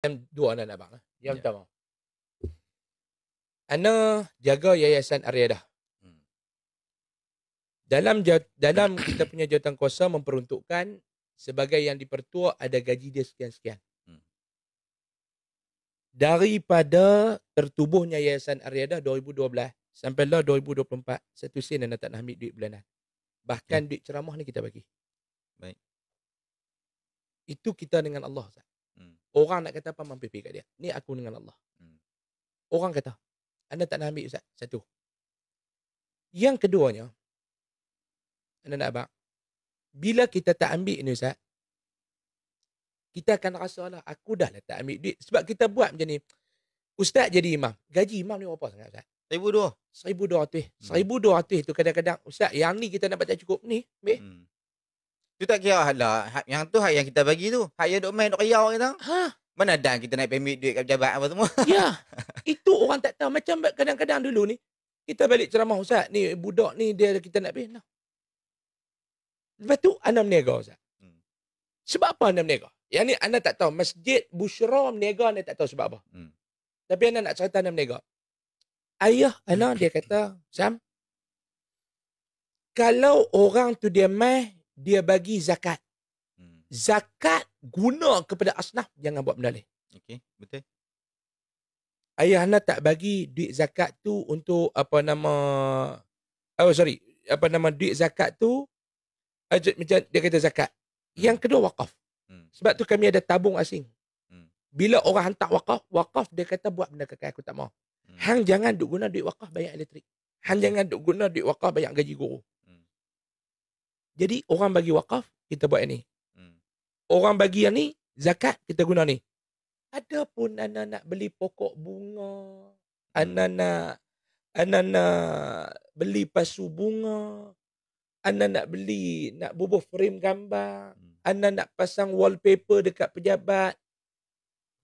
Yang dua anak-anak lah abang. Yang yeah. pertama. Ana jaga yayasan Ariadah. Hmm. Dalam dalam kita punya jawatan kuasa memperuntukkan sebagai yang dipertua ada gaji dia sekian-sekian. Hmm. Daripada tertubuhnya yayasan Aryada 2012 sampai lah 2024 satu sen anak tak nak ambil duit bulanan. Bahkan hmm. duit ceramah ni kita bagi. Baik. Itu kita dengan Allah. Sah. Orang nak kata apa mampir pergi kat dia. Ni aku dengan Allah. Hmm. Orang kata, anda tak nak ambil Ustaz? Satu. Yang keduanya, anda nak abang, bila kita tak ambil ni Ustaz, kita akan rasa lah, aku dah lah tak ambil duit. Sebab kita buat macam ni, Ustaz jadi imam. Gaji imam ni berapa sangat Ustaz? Seribu dua. Seribu dua ratus. Hmm. Seribu dua ratus tu kadang-kadang, Ustaz yang ni kita dapat tak cukup ni. Hmm. Tu tak kira lah. Yang tu hak yang kita bagi tu. Hak yang dok main, dok riau kita. Ha? Mana dah kita naik pemik duit kat pejabat apa semua. Ya. itu orang tak tahu. Macam kadang-kadang dulu ni. Kita balik ceramah Ustaz. Ni budak ni dia kita nak pergi. Nah. Lepas tu anak meniaga Ustaz. Hmm. Sebab apa anak meniaga? Yang ni anak tak tahu. Masjid Bushra meniaga anak tak tahu sebab apa. Hmm. Tapi anak nak cerita anak meniaga. Ayah anak dia kata. Sam. Kalau orang tu dia main dia bagi zakat. Hmm. Zakat guna kepada asnaf jangan buat benda lain. Okey, betul. Ayah Ana tak bagi duit zakat tu untuk apa nama oh sorry, apa nama duit zakat tu ajak macam dia kata zakat. Hmm. Yang kedua wakaf. Hmm. Sebab tu kami ada tabung asing. Hmm. Bila orang hantar wakaf, wakaf dia kata buat benda kekal aku tak mau. Hmm. Hang jangan duk guna duit wakaf bayar elektrik. Hang hmm. jangan duk guna duit wakaf bayar gaji guru. Hmm. Jadi orang bagi wakaf, kita buat ini. Hmm. Orang bagi yang ni, zakat, kita guna ni. Ada pun anak nak beli pokok bunga. Hmm. Anak nak, anak nak beli pasu bunga. Anak nak beli, nak bubuh frame gambar. Hmm. Anak nak pasang wallpaper dekat pejabat.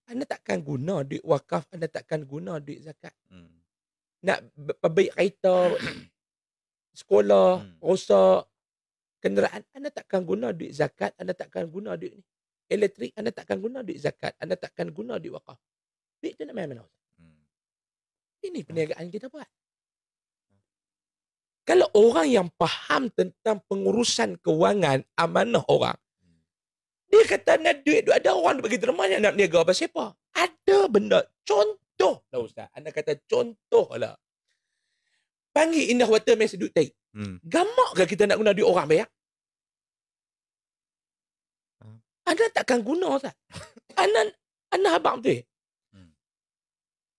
Anda takkan guna duit wakaf, anda takkan guna duit zakat. Hmm. Nak perbaik kereta, sekolah, hmm. rosak, kenderaan anda takkan guna duit zakat anda takkan guna duit ni elektrik anda takkan guna duit zakat anda takkan guna duit wakaf duit tu nak main mana hmm. ini hmm. perniagaan kita buat kalau orang yang faham tentang pengurusan kewangan amanah orang hmm. dia kata nak duit duit ada orang bagi terima yang nak niaga apa siapa ada benda contoh lah ustaz anda kata contoh lah panggil indah water mesti duit taik Hmm. Gamak ke kita nak guna duit orang bayar? Hmm. Anda takkan guna, Ustaz. Anda, anda habang betul. Hmm.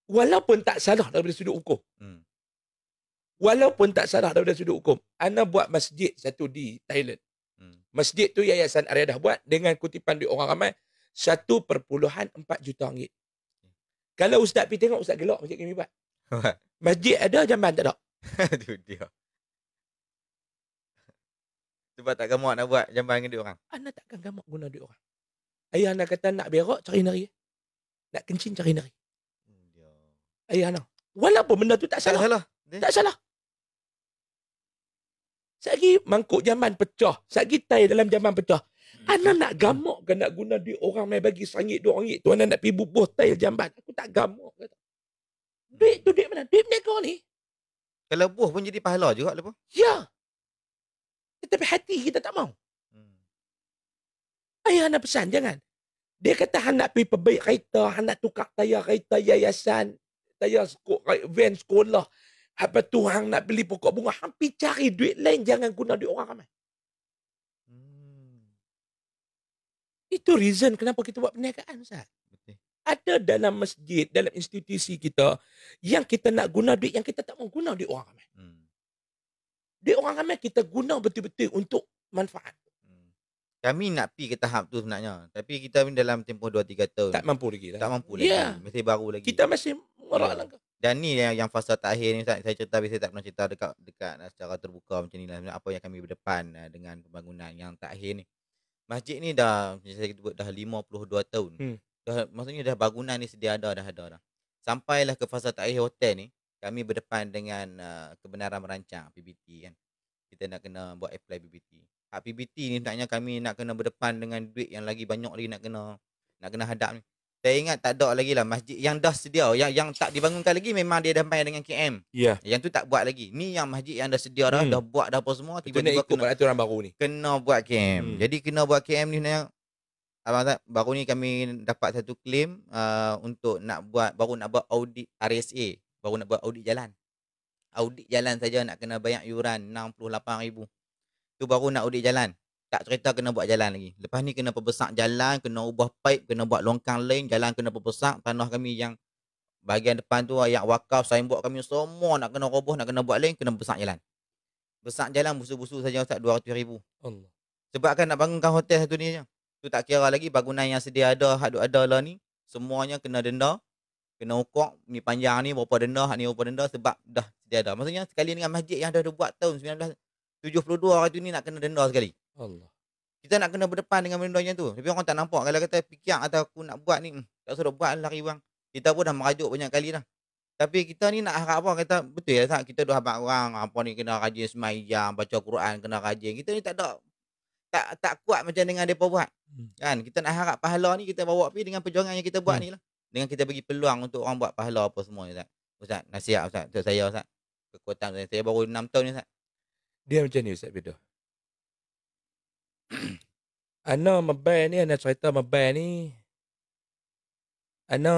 Walaupun tak salah daripada sudut hukum. Hmm. Walaupun tak salah daripada sudut hukum. Anda buat masjid satu di Thailand. Hmm. Masjid tu Yayasan Arya dah buat dengan kutipan duit orang ramai. empat juta ringgit. Kalau Ustaz pergi tengok, Ustaz gelok masjid kami buat. Masjid ada, jamban tak ada. Itu dia. Sebab tak gamak nak buat jamban dengan duit orang. Anak takkan gamak guna duit orang. Ayah anak kata nak berok cari nari. Nak kencing cari nari. Hmm, ayah anak. Walaupun benda tu tak salah. Tak salah. Eh? Tak salah. Sagi mangkuk jamban pecah. Sagi tayar dalam jamban pecah. Hmm. Anak nak gamak kan nak guna duit orang main bagi sangit dua ringgit tu. Anak nak pergi bubuh tai jamban. Aku tak gamak. Kata. Duit tu duit mana? Duit mereka ni. Kalau buah pun jadi pahala juga lepas. Ya. Kita berhati kita tak mau. Hmm. Ayah nak pesan, jangan. Dia kata, han nak pergi perbaik kereta, han nak tukar tayar kereta yayasan, tayar sko- eh, van sekolah. Apa tu, han nak beli pokok bunga. Han pergi cari duit lain, jangan guna duit orang ramai. Hmm. Itu reason kenapa kita buat perniagaan, Ustaz. Ada dalam masjid, dalam institusi kita, yang kita nak guna duit, yang kita tak mau guna duit orang ramai. Hmm. Dia orang ramai kita guna betul-betul untuk manfaat. Hmm. Kami nak pi ke tahap tu sebenarnya. Tapi kita dalam tempoh 2-3 tahun. Tak mampu lagi lah. Tak mampu lagi. Yeah. Masih baru lagi. Kita masih merah yeah. langkah. Dan ni yang, yang fasa terakhir ni saya, saya cerita biasa tak pernah cerita dekat dekat lah, secara terbuka macam ni lah. Apa yang kami berdepan eh, dengan pembangunan yang terakhir ni. Masjid ni dah, saya sebut dah 52 tahun. Hmm. Dah, maksudnya dah bangunan ni sedia ada, dah ada dah. Sampailah ke fasa terakhir hotel ni kami berdepan dengan uh, kebenaran merancang PBT kan kita nak kena buat apply PBT hak PBT ni sebenarnya kami nak kena berdepan dengan duit yang lagi banyak lagi nak kena nak kena hadap ni saya ingat tak ada lagi lah masjid yang dah sedia yang yang tak dibangunkan lagi memang dia dah main dengan KM yeah. yang tu tak buat lagi ni yang masjid yang dah sedia dah hmm. dah buat dah apa semua tiba-tiba kena, kena peraturan baru ni kena buat KM hmm. jadi kena buat KM ni sebenarnya Abang tak, baru ni kami dapat satu claim uh, untuk nak buat baru nak buat audit RSA baru nak buat audit jalan. Audit jalan saja nak kena bayar yuran RM68,000. Tu baru nak audit jalan. Tak cerita kena buat jalan lagi. Lepas ni kena perbesar jalan, kena ubah pipe, kena buat longkang lain, jalan kena perbesar. Tanah kami yang bahagian depan tu ayat wakaf, saya buat kami semua nak kena roboh, nak kena buat lain, kena besar jalan. Besar jalan, busu-busu saja Ustaz RM200,000. Allah. Sebab kan nak bangunkan hotel satu ni je. Tu tak kira lagi bangunan yang sedia ada, hak ada lah ni. Semuanya kena denda kena ukur ni panjang ni berapa denda ni berapa denda sebab dah dia ada. Maksudnya sekali dengan masjid yang dah dia buat tahun 1972 hari tu ni nak kena denda sekali. Allah. Kita nak kena berdepan dengan benda macam tu. Tapi orang tak nampak. Kalau kata fikir atau aku nak buat ni, hmm, tak suruh buat lah, lari bang. Kita pun dah merajuk banyak kali dah. Tapi kita ni nak harap apa? Kata betul ya sah? Kita dah abang orang. Apa ni kena rajin semayang, baca Quran, kena rajin. Kita ni tak ada tak tak kuat macam dengan depa buat. Hmm. Kan? Kita nak harap pahala ni kita bawa pergi dengan perjuangan yang kita buat hmm. ni lah dengan kita bagi peluang untuk orang buat pahala apa semua ni Ustaz. Ustaz, nasihat Ustaz untuk saya Ustaz. Kekuatan saya, saya baru enam tahun ni Ustaz. Dia macam ni Ustaz Bidoh. Ana mabai ni, Ana cerita mabai ni. Ana...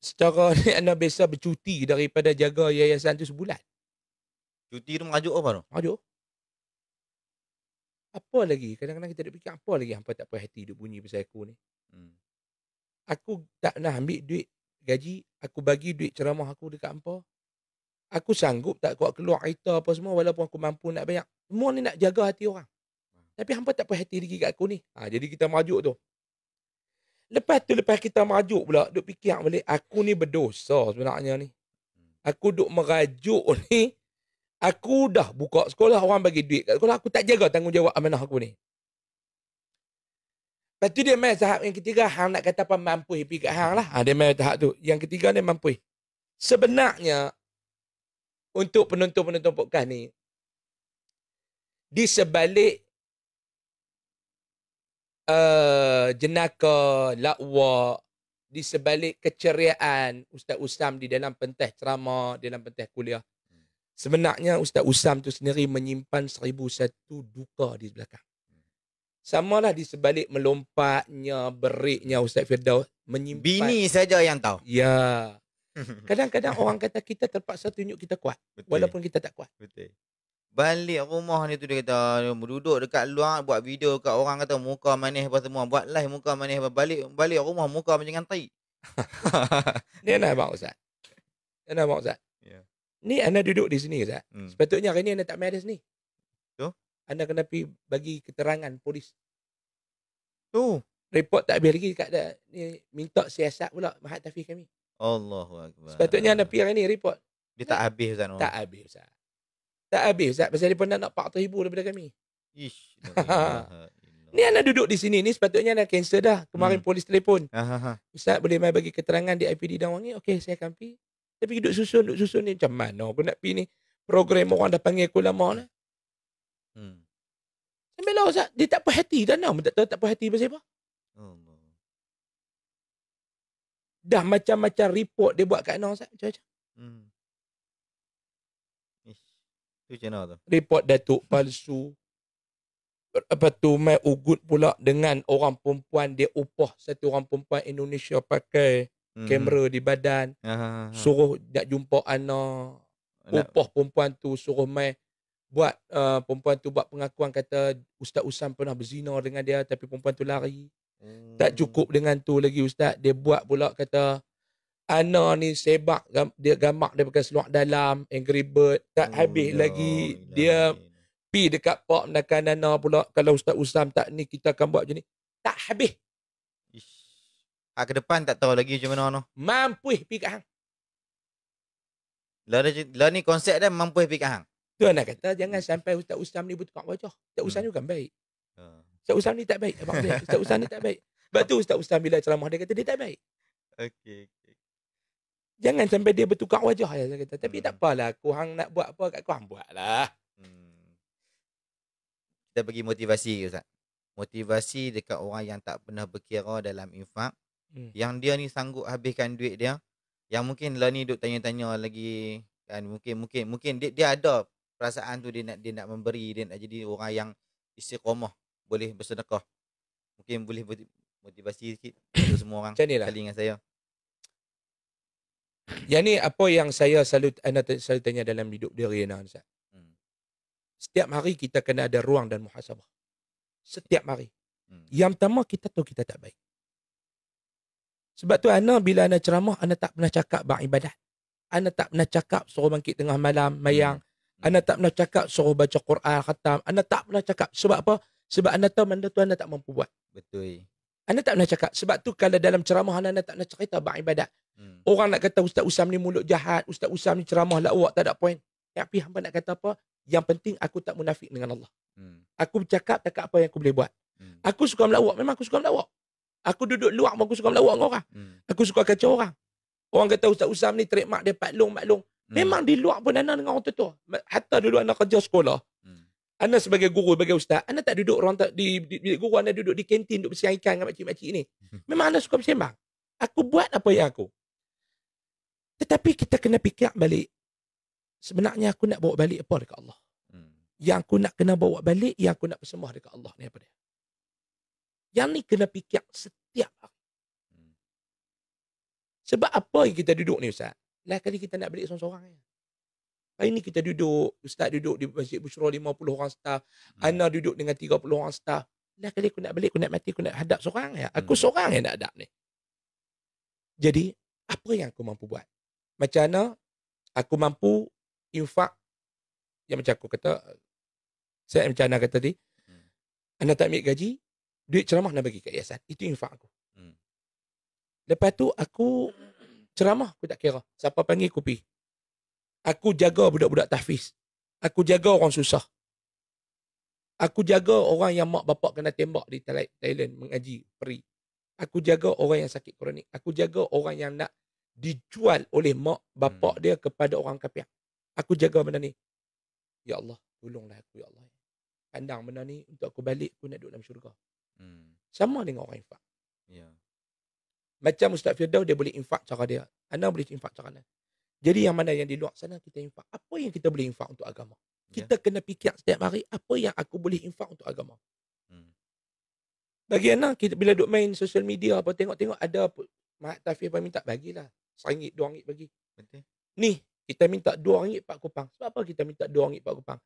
Secara ni Ana biasa bercuti daripada jaga yayasan tu sebulan. Cuti tu merajuk apa tu? Merajuk apa lagi kadang-kadang kita ada fikir apa lagi hampa tak puas hati duk bunyi pasal aku ni hmm. aku tak nak ambil duit gaji aku bagi duit ceramah aku dekat hampa aku sanggup tak kuat keluar cerita apa semua walaupun aku mampu nak banyak semua ni nak jaga hati orang tapi hampa tak puas hati lagi kat aku ni ha, jadi kita maju tu lepas tu lepas kita majuk pula duk fikir balik aku ni berdosa sebenarnya ni hmm. aku duk merajuk ni Aku dah buka sekolah, orang bagi duit kat sekolah. Aku tak jaga tanggungjawab amanah aku ni. Lepas tu dia main tahap yang ketiga, hang nak kata apa mampu pergi kat hang lah. Ha, dia main tahap tu. Yang ketiga dia mampu. Sebenarnya, untuk penonton-penonton podcast ni, di sebalik uh, jenaka, lakwa, di sebalik keceriaan Ustaz Usam di dalam pentas ceramah, di dalam pentas kuliah, Sebenarnya Ustaz Usam tu sendiri menyimpan seribu satu duka di belakang. Sama lah di sebalik melompatnya, beriknya Ustaz Firdaus menyimpan. Bini saja yang tahu. Ya. Kadang-kadang orang kata kita terpaksa tunjuk kita kuat. Betul. Walaupun kita tak kuat. Betul. Balik rumah ni tu dia kata, duduk dekat luar buat video kat orang kata muka manis apa semua. Buat live muka manis apa. Balik, balik rumah muka macam ngantai. Ini nak abang Ustaz. Ini nak abang Ustaz. Ni anda duduk di sini Ustaz. Hmm. Sepatutnya hari ni anda tak main di sini. Tu. Anda kena pergi bagi keterangan polis. Tu. Report tak habis lagi dekat da, ni minta siasat pula mahat tafi kami. Allahuakbar. Sepatutnya anda pergi hari ni report. Dia tak habis Ustaz. Tak, tak habis Ustaz. Tak habis Ustaz. Pasal dia pun nak 400,000 daripada kami. Ish. Ni anda duduk di sini ni sepatutnya anda cancel dah. Kemarin hmm. polis telefon. Ha, ha, ha. Ustaz boleh mai bagi keterangan di IPD Dawangi? Okey, saya akan pergi. Tapi duduk susun, duduk susun ni macam mana? Aku nak pergi ni. Program orang dah panggil aku lama ni. Hmm. Sambil lah, Ustaz. Dia tak perhati dah now. Tak tahu tak perhati pasal apa. Hmm. Dah macam-macam report dia buat kat now, Ustaz. Macam-macam. Hmm. Ish. Itu macam mana tu? Report Datuk palsu. Apa tu, Mai Ugut pula dengan orang perempuan dia upah satu orang perempuan Indonesia pakai hmm. kamera di badan. Ha, ha, Suruh nak jumpa anak. Upah perempuan tu suruh mai buat uh, perempuan tu buat pengakuan kata Ustaz Usam pernah berzina dengan dia tapi perempuan tu lari. Hmm. Tak cukup dengan tu lagi Ustaz. Dia buat pula kata Ana ni sebab dia gamak dia pakai seluar dalam, angry bird. Tak oh, habis no, ya lagi. No, ya dia no. pi dekat pak nak Ana pula. Kalau Ustaz Usam tak ni kita akan buat macam ni. Tak habis. Ah ke depan tak tahu lagi macam mana noh. Mampuih pi kat hang. Lah la, ni konsep dia mampuih pi kat hang. Tu anak kata jangan sampai Ustaz Usam ni bertukar wajah. Ustaz Usam hmm. ni bukan baik. Hmm. Ustaz Usam ni tak baik. Abang dia. Ustaz Usam ni tak baik. Sebab tu Ustaz Usam bila ceramah dia kata dia tak baik. Okay. Jangan sampai dia bertukar wajah ya, saya kata. Tapi hmm. tak apalah. Aku hang nak buat apa kat aku hang buatlah. Hmm. Kita hmm. pergi motivasi Ustaz. Motivasi dekat orang yang tak pernah berkira dalam infak Hmm. Yang dia ni sanggup habiskan duit dia. Yang mungkin lah ni duk tanya-tanya lagi kan mungkin mungkin mungkin dia dia ada perasaan tu dia nak dia nak memberi dia nak jadi orang yang istiqomah boleh bersedekah. Mungkin boleh motivasi sikit untuk semua orang lah. kali dengan saya. Yang ni apa yang saya selalu anda selalu tanya dalam hidup dia anda Ustaz. Hmm. Setiap hari kita kena ada ruang dan muhasabah. Setiap hari. Hmm. Yang pertama kita tahu kita tak baik. Sebab tu anak bila Ana ceramah, anak tak pernah cakap bang ibadah, anak tak pernah cakap suruh bangkit tengah malam, mayang. Hmm. hmm. Ana tak pernah cakap suruh baca Quran, khatam. anak tak pernah cakap. Sebab apa? Sebab anak tahu mana tu Ana tak mampu buat. Betul. Anak tak pernah cakap. Sebab tu kalau dalam ceramah anak Ana tak pernah cerita bang ibadah. Hmm. Orang nak kata Ustaz Usam ni mulut jahat. Ustaz Usam ni ceramah lah awak tak ada poin. Tapi hamba nak kata apa? Yang penting aku tak munafik dengan Allah. Hmm. Aku bercakap cakap apa yang aku boleh buat. Hmm. Aku suka melawak. Memang aku suka melawak. Aku duduk luar pun aku suka melawak dengan orang. Hmm. Aku suka kacau orang. Orang kata Ustaz Usam ni trademark dia patlong maklong. Hmm. Memang di luar pun Ana dengan orang tu tu. Hatta dulu Ana kerja sekolah. Hmm. Ana sebagai guru, sebagai ustaz. Ana tak duduk orang tak, di, di, di, guru. Ana duduk di kantin untuk bersiang ikan dengan makcik-makcik ni. Hmm. Memang Ana suka bersembang. Aku buat apa yang aku. Tetapi kita kena fikir balik. Sebenarnya aku nak bawa balik apa dekat Allah. Hmm. Yang aku nak kena bawa balik, yang aku nak bersembah dekat Allah ni apa dia. Yang ni kena fikir setiap hari. Hmm. Sebab apa yang kita duduk ni Ustaz? Lain kali kita nak balik seorang-seorang ni. Hari ni kita duduk, Ustaz duduk di Masjid Bushra 50 orang staff. Hmm. Ana duduk dengan 30 orang staff. Lain kali aku nak balik, aku nak mati, aku nak hadap seorang ya. Aku hmm. seorang yang nak hadap ni. Jadi, apa yang aku mampu buat? Macam mana aku mampu infak yang macam aku kata, saya macam Ana kata tadi, hmm. Ana tak ambil gaji, duit ceramah nak bagi kat yayasan. Itu infak aku. Hmm. Lepas tu aku ceramah aku tak kira. Siapa panggil aku pergi. Aku jaga budak-budak tahfiz. Aku jaga orang susah. Aku jaga orang yang mak bapak kena tembak di Thailand mengaji peri. Aku jaga orang yang sakit kronik. Aku jaga orang yang nak dijual oleh mak bapak hmm. dia kepada orang kafir. Aku jaga benda ni. Ya Allah, tolonglah aku ya Allah. kandang benda ni untuk aku balik aku nak duduk dalam syurga. Sama dengan orang infak. Ya. Macam Ustaz Firdaus, dia boleh infak cara dia. Anda boleh infak cara anda. Jadi yang mana yang di luar sana, kita infak. Apa yang kita boleh infak untuk agama? Ya. Kita ya. kena fikir setiap hari, apa yang aku boleh infak untuk agama? Hmm. Bagi anak, kita bila duk main social media, apa tengok-tengok ada apa? Mak Tafir pun minta bagilah. Seringgit, dua ringgit bagi. Betul. Ni, kita minta dua ringgit pak kupang. Sebab apa kita minta dua ringgit pak kupang?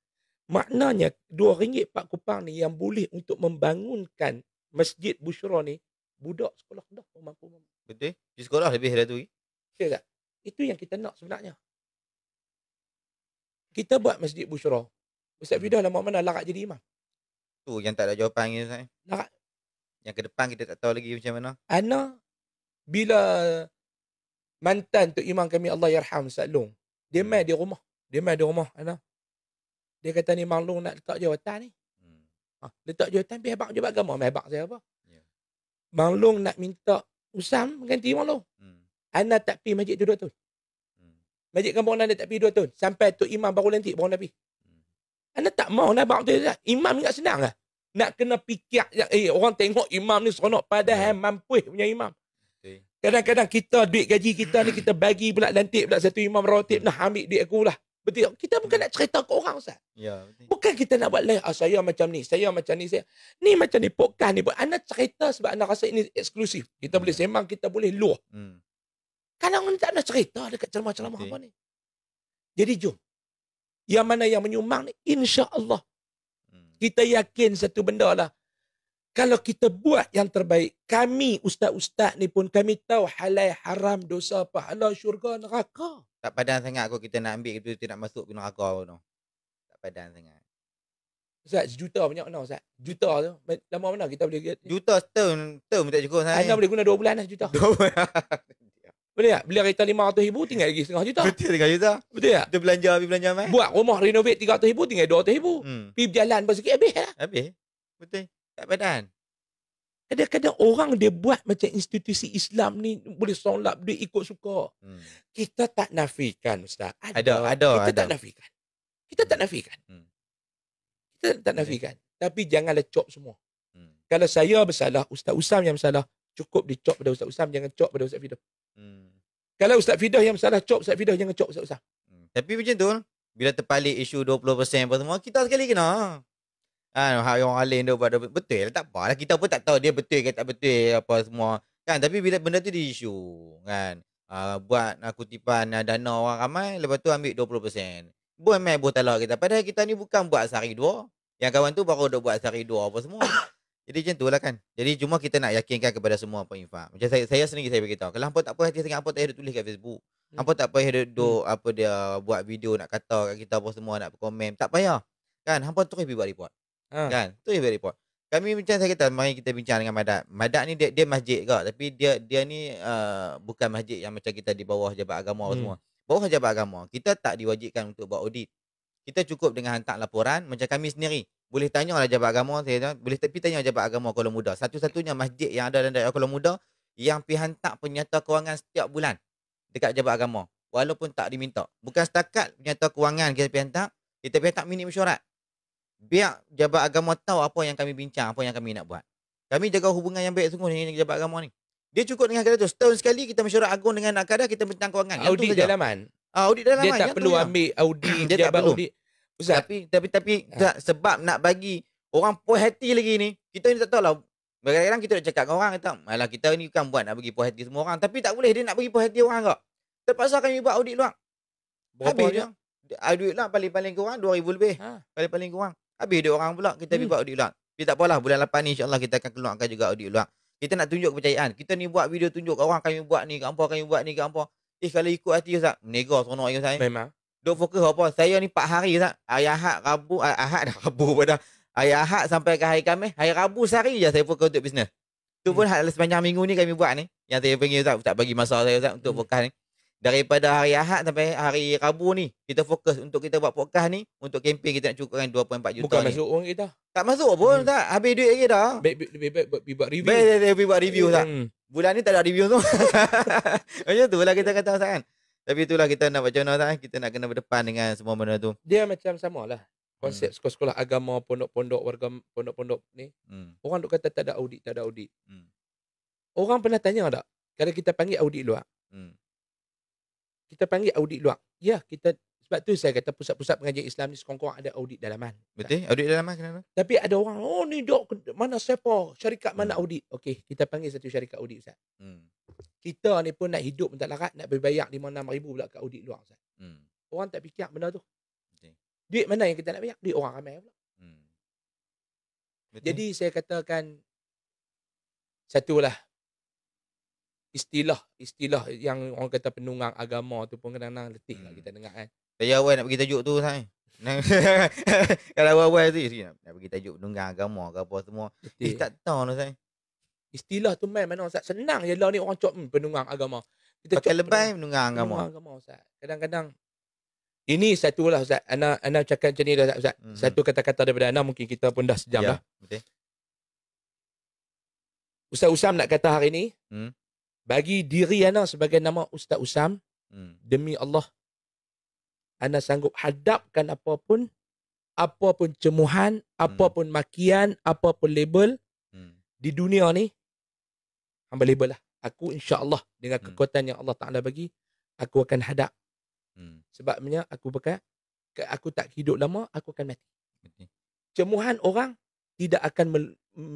Maknanya, dua ringgit pak kupang ni yang boleh untuk membangunkan Masjid Bushra ni budak sekolah dah mampu Betul? Di sekolah lebih dari tu. Ya tak? Itu yang kita nak sebenarnya. Kita buat Masjid Bushra. Ustaz Fidah hmm. lama mana larat jadi imam. Tu yang tak ada jawapan ni Ustaz. Eh? Larat. Yang ke depan kita tak tahu lagi macam mana. Ana bila mantan tu imam kami Allah yarham Ustaz Long. Dia hmm. mai di rumah. Dia mai di rumah Ana. Dia kata ni Mang Long nak letak je watan ni. Ha, letak jawatan pergi hebat jawab agama. Mai hebat saya apa? Ya. Bang Long nak minta Usam ganti Bang Long. Hmm. Ana tak pergi masjid tu dua tahun. Hmm. Masjid kampung Ana tak pergi dua tahun. Sampai tu Imam baru nanti baru nak pergi. Hmm. Ana tak mahu nak bawa tu. Lah. Imam ingat senang lah. Nak kena fikir. Eh, orang tengok Imam ni seronok. Padahal hmm. Ya. mampu punya Imam. Kadang-kadang kita duit gaji kita ni kita bagi pula lantik pula satu imam rotip ya. nak ambil duit aku lah. Betul. Kita bukan nak cerita ke orang Ustaz. Ya, betul. Bukan kita nak buat live ah, saya macam ni, saya macam ni, saya. Ni macam ni pokah ni buat anak cerita sebab anak rasa ini eksklusif. Kita hmm. boleh semang kita boleh luah. Hmm. Kadang orang tak nak cerita dekat ceramah-ceramah apa ni. Jadi jom. Yang mana yang menyumbang ni insya-Allah. Hmm. Kita yakin satu benda lah. Kalau kita buat yang terbaik, kami ustaz-ustaz ni pun kami tahu halal haram dosa pahala syurga neraka tak padan sangat kau kita nak ambil kita, nak masuk ke neraka tu. No. Tak padan sangat. Ustaz, juta banyak mana Ustaz? Juta tu. Lama mana kita boleh Juta term, term tak cukup sangat. Anda boleh guna dua bulan dah juta. Dua bulan. Boleh tak? Beli kereta RM500,000 tinggal lagi setengah juta. Betul setengah juta. Betul tak? Kita belanja habis belanja main. Buat rumah renovate RM300,000 tinggal RM200,000. Hmm. Pergi berjalan pasal sikit habis lah. Habis. Betul. Tak padan. Kadang-kadang orang dia buat macam institusi Islam ni boleh solat dia ikut suka. Hmm. Kita tak nafikan ustaz. Ada ada. ada. Kita ada. tak nafikan. Kita tak hmm. nafikan. Hmm. Kita tak nafikan. Hmm. Tapi janganlah cop semua. Hmm. Kalau saya bersalah, Ustaz Usam yang bersalah, cukup dicop pada Ustaz Usam, jangan cop pada Ustaz Fidah. Hmm. Kalau Ustaz Fidah yang bersalah, cop Ustaz Fidah, jangan cop Ustaz Usam. Hmm. Tapi macam tu, bila terpalit isu 20% apa semua, kita sekali kena kan ha, orang lain tu pada betul lah tak apalah kita pun tak tahu dia betul ke tak betul apa semua kan tapi bila benda tu di isu kan ha, buat ha, kutipan ha, dana orang ramai lepas tu ambil 20% buat main buat talak lah kita padahal kita ni bukan buat sehari dua yang kawan tu baru dah buat sehari dua apa semua jadi macam tu lah kan jadi cuma kita nak yakinkan kepada semua apa infak macam saya, saya sendiri saya beritahu kalau hampa tak apa hati sangat hampa tak ada tulis kat Facebook hmm. hampa tak payah duduk do, hmm. apa dia buat video nak kata kat kita apa semua nak komen tak payah kan hampa terus pergi buat report Ah. Kan? Tu yang very important. Kami macam saya kata, mari kita bincang dengan Madak. Madak ni dia, dia masjid ke. Tapi dia dia ni uh, bukan masjid yang macam kita di bawah jabat agama hmm. semua. Bawah jabat agama, kita tak diwajibkan untuk buat audit. Kita cukup dengan hantar laporan macam kami sendiri. Boleh tanya lah jabat agama. Saya tanya, boleh tapi tanya jabat agama kalau muda. Satu-satunya masjid yang ada dalam daerah kalau muda yang pergi hantar penyata kewangan setiap bulan dekat jabat agama. Walaupun tak diminta. Bukan setakat penyata kewangan kita pergi hantar. Kita pergi hantar minit mesyuarat biar jabat agama tahu apa yang kami bincang, apa yang kami nak buat. Kami jaga hubungan yang baik sungguh dengan jabat agama ni. Dia cukup dengan kata tu. Setahun sekali kita mesyuarat agung dengan akadah, kita bincang kewangan. Audit yang tu dalaman. Ah, audit dalaman. Dia tak yang perlu ambil yang. audit, dia jabat tak audit. Ustaz. Tapi, tapi, tapi ha. Ah. tak, sebab nak bagi orang puas hati lagi ni, kita ni tak tahu lah. Kadang-kadang kita nak cakap dengan orang, kita, malah kita ni kan buat nak bagi puas hati semua orang. Tapi tak boleh, dia nak bagi puas hati orang kak. Terpaksa kami buat audit luar. Berapa Habis dia? Audit lah paling-paling kurang, 2,000 lebih. Ha. Paling-paling kurang. Habis dia orang pula kita hmm. buat audit ulang. Tapi tak apalah bulan lepas ni insya kita akan keluarkan juga audit luar Kita nak tunjuk kepercayaan. Kita ni buat video tunjuk orang kami buat ni, kat hangpa kami buat ni, kat hangpa. Eh kalau ikut hati Ustaz, nego seronok ayo saya. Eh. Memang. Dok fokus apa? Saya ni 4 hari Ustaz. Hari Ahad, Rabu, ah, Ahad dah Rabu pada. Hari Ahad sampai ke hari Khamis, hari Rabu sehari je saya fokus untuk bisnes. Tu pun hmm. sepanjang minggu ni kami buat ni. Yang saya pergi tak bagi masa saya Ustaz untuk hmm. fokus ni daripada hari Ahad sampai hari Rabu ni kita fokus untuk kita buat podcast ni untuk kempen kita nak cukupkan 2.4 juta bukan ni bukan masuk orang kita tak masuk pun hmm. tak habis duit lagi dah lebih baik buat buat review baik lebih baik buat review tak hmm. bulan ni tak ada review tu macam tu lah kita kata Ustaz kan tapi itulah kita nak macam mana kan kita nak kena berdepan dengan semua benda tu dia macam samalah konsep hmm. sekolah-sekolah agama pondok-pondok warga pondok-pondok ni hmm. orang duk kata tak ada audit tak ada audit hmm. orang pernah tanya tak kalau kita panggil audit luar hmm kita panggil audit luar. Ya, kita sebab tu saya kata pusat-pusat pengajian Islam ni sekurang-kurang ada audit dalaman. Betul? Tak? Audit dalaman kenapa? Tapi ada orang, oh ni dok mana siapa? Syarikat hmm. mana audit? Okey, kita panggil satu syarikat audit Ustaz. Hmm. Kita ni pun nak hidup pun tak larat, nak berbayar lima enam ribu pula kat audit luar Ustaz. Hmm. Orang tak fikir benda tu. Okay. Duit mana yang kita nak bayar? Duit orang ramai pula. Hmm. Jadi saya katakan, satu lah istilah istilah yang orang kata penunggang agama tu pun kadang-kadang letih lah hmm. lah kita dengar eh, Saya awal nak bagi tajuk tu sai. Kalau awal-awal tu sikit nak bagi tajuk penunggang agama ke apa semua. Letih. Eh, tak tahu lah sai. Istilah tu main mana Ustaz? Senang je lah ni orang cok hmm, penunggang agama. Kita Pakai lebay penunggang, agama. Penunggang agama Ustaz. Kadang-kadang ini satu lah Ustaz. Ana, ana cakap macam ni lah Ustaz. Mm-hmm. Satu kata-kata daripada Ana mungkin kita pun dah sejam ya, lah. Betul. Ustaz nak kata hari ni. Hmm bagi diri ana sebagai nama Ustaz Usam hmm. demi Allah ana sanggup hadapkan apapun, apapun cemuhan hmm. apa pun makian apapun label hmm. di dunia ni ambil label lah aku insya Allah dengan hmm. kekuatan yang Allah Taala bagi aku akan hadap hmm. sebabnya aku berkat aku tak hidup lama aku akan mati cemuhan orang tidak akan men-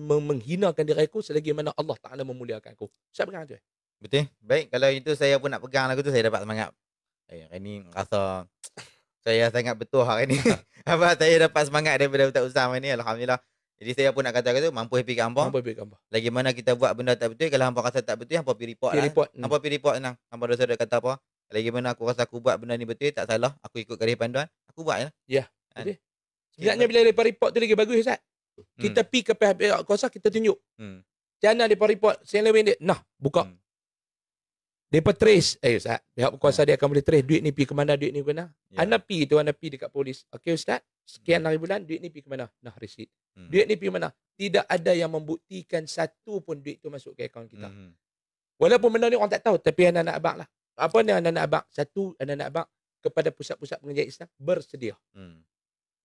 menghinakan diriku selagi mana Allah Taala memuliakan aku. Siapa kata tu? Betul? Baik, kalau itu saya pun nak pegang lagu tu saya dapat semangat. Eh, hari ni rasa saya sangat betul hari ni. Apa saya dapat semangat daripada Ustaz Usam ni alhamdulillah. Jadi saya pun nak kata kata mampu happy kat hamba. Mampu happy kat Lagi mana kita buat benda tak betul kalau hamba rasa tak betul hamba pergi report. Pergi lah. report. Hmm. Hamba pergi report senang. Hamba rasa dia kata apa? Lagi mana aku rasa aku buat benda ni betul tak salah, aku ikut garis panduan, aku buat jelah. Ya. Ha. Betul. Sebenarnya bila lepas report tu lagi bagus Ustaz. Kita hmm. pergi ke pihak kuasa kita tunjuk. Hmm. Jangan lepas report, saya lewin dia. Nah, buka. Hmm. Depa trace, eh ustaz, pihak kuasa ya. dia akan boleh trace duit ni pergi ke mana, duit ni pergi mana. Yeah. Anda pergi tu, anda pergi dekat polis. Okey ustaz, sekian hmm. hari bulan duit ni pergi ke mana? Nah, receipt. Hmm. Duit ni pergi mana? Tidak ada yang membuktikan satu pun duit tu masuk ke akaun kita. Hmm. hmm. Walaupun benda ni orang tak tahu, tapi anak anak abang lah. Apa ni anak anak abang? Satu, anak anak abang kepada pusat-pusat pengajian Islam, bersedia. Hmm.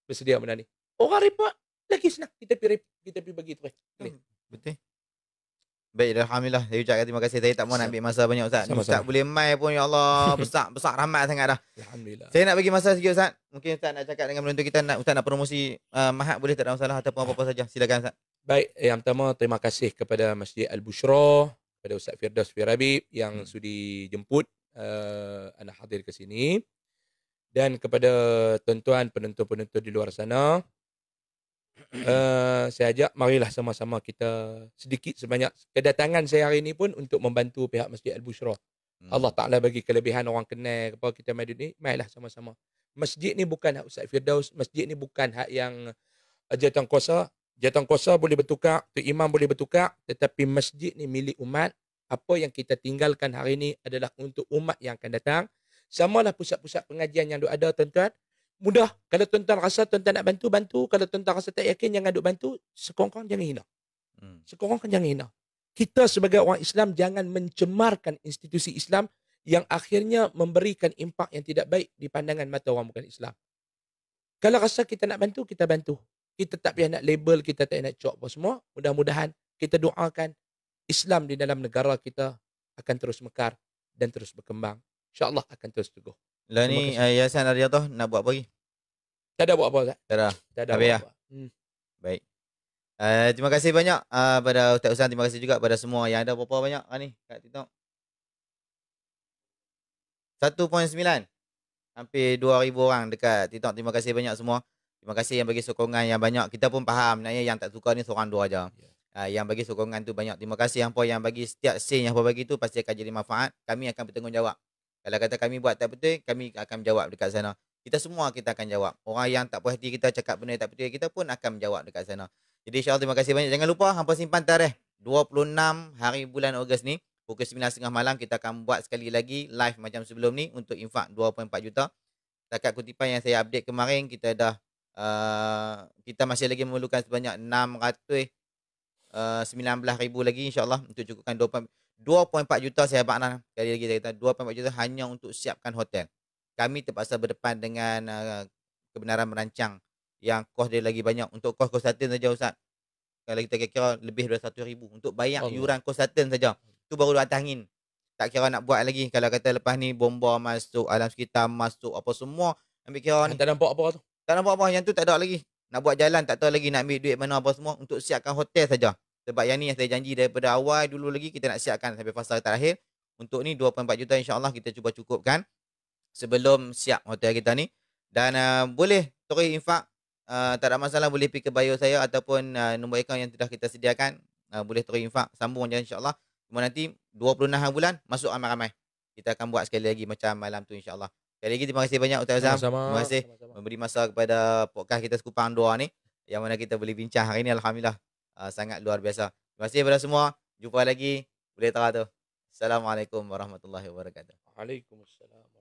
Bersedia benda ni. Orang report, lagi senang. Kita pergi, kita pi bagi tu. Eh. Hmm. Betul. Baik, Alhamdulillah. Saya ucapkan terima kasih. Saya tak mahu nak ambil masa banyak, Ustaz. Sama-sama. Ustaz boleh main pun, Ya Allah. Besar, besar rahmat sangat dah. Alhamdulillah. Saya nak bagi masa sikit, Ustaz. Mungkin Ustaz nak cakap dengan penonton kita. Nak, Ustaz nak promosi uh, mahat boleh tak ada masalah ataupun ah. apa-apa saja. Silakan, Ustaz. Baik, eh, yang pertama terima kasih kepada Masjid Al-Bushra, kepada Ustaz Firdaus Firabib yang hmm. sudi jemput uh, anak hadir ke sini. Dan kepada tuan-tuan penonton-penonton di luar sana, uh, saya ajak marilah sama-sama kita sedikit sebanyak kedatangan saya hari ini pun untuk membantu pihak Masjid Al-Bushra. Hmm. Allah Taala bagi kelebihan orang kenal apa kita mai duit ni, mailah sama-sama. Masjid ni bukan hak Ustaz Firdaus, masjid ni bukan hak yang eh, jatuh kuasa. Jatuh kuasa boleh bertukar, tu imam boleh bertukar, tetapi masjid ni milik umat. Apa yang kita tinggalkan hari ini adalah untuk umat yang akan datang. Samalah pusat-pusat pengajian yang ada tuan-tuan mudah. Kalau tuan-tuan rasa tuan-tuan nak bantu, bantu. Kalau tuan-tuan rasa tak yakin, jangan duk bantu. Sekurang-kurang jangan hina. Hmm. Sekurang-kurang jangan hina. Kita sebagai orang Islam, jangan mencemarkan institusi Islam yang akhirnya memberikan impak yang tidak baik di pandangan mata orang bukan Islam. Kalau rasa kita nak bantu, kita bantu. Kita tak payah nak label, kita tak payah nak cok apa semua. Mudah-mudahan kita doakan Islam di dalam negara kita akan terus mekar dan terus berkembang. InsyaAllah akan terus teguh. Lah ni uh, Yayasan Ariyatoh nak buat apa lagi? Tak ada buat apa Ustaz. Tak ada. Tak ada. Habis buat lah. hmm. Baik. Uh, terima kasih banyak uh, pada Ustaz Usan. Terima kasih juga pada semua yang ada apa banyak kan, ni kat TikTok. 1.9 Hampir 2,000 orang dekat TikTok. Terima kasih banyak semua. Terima kasih yang bagi sokongan yang banyak. Kita pun faham. Nanya yang tak suka ni seorang dua aja. Yeah. Ya. Uh, yang bagi sokongan tu banyak. Terima kasih yang, yang bagi setiap sen yang apa bagi tu pasti akan jadi manfaat. Kami akan bertanggungjawab. Kalau kata kami buat tak betul, kami akan jawab dekat sana. Kita semua kita akan jawab. Orang yang tak puas hati kita cakap benda tak betul, kita pun akan menjawab dekat sana. Jadi insyaAllah terima kasih banyak. Jangan lupa hampa simpan tarikh 26 hari bulan Ogos ni. Pukul 9.30 malam kita akan buat sekali lagi live macam sebelum ni untuk infak 2.4 juta. Takat kutipan yang saya update kemarin, kita dah uh, kita masih lagi memerlukan sebanyak 619 uh, ribu lagi insyaAllah untuk cukupkan 2.4 2.4 juta saya abang Anang sekali lagi saya kata 2.4 juta hanya untuk siapkan hotel. Kami terpaksa berdepan dengan uh, kebenaran merancang yang kos dia lagi banyak untuk kos konsultan saja Ustaz. Kalau kita kira lebih dari satu ribu untuk bayar oh. yuran konsultan saja. Tu baru atas angin. Tak kira nak buat lagi kalau kata lepas ni bomba masuk alam sekitar masuk apa semua ambil kira ni. Tak nampak apa tu? Tak nampak apa yang tu tak ada lagi. Nak buat jalan tak tahu lagi nak ambil duit mana apa semua untuk siapkan hotel saja. Sebab yang ni yang saya janji daripada awal dulu lagi kita nak siapkan sampai fasa terakhir. Untuk ni 2.4 juta insya Allah kita cuba cukupkan sebelum siap hotel kita ni. Dan uh, boleh terus infak. Uh, tak ada masalah boleh pergi ke bio saya ataupun uh, nombor akaun yang sudah kita sediakan. Uh, boleh terus infak. Sambung je Allah Cuma nanti 26 bulan masuk ramai-ramai. Kita akan buat sekali lagi macam malam tu insya Allah Sekali lagi terima kasih banyak Ustaz Azam. Sama-sama. Terima kasih Sama-sama. memberi masa kepada podcast kita Sekupang Doa ni. Yang mana kita boleh bincang hari ni Alhamdulillah uh, sangat luar biasa. Terima kasih kepada semua. Jumpa lagi. Boleh tahu tu. Assalamualaikum warahmatullahi wabarakatuh. Waalaikumsalam.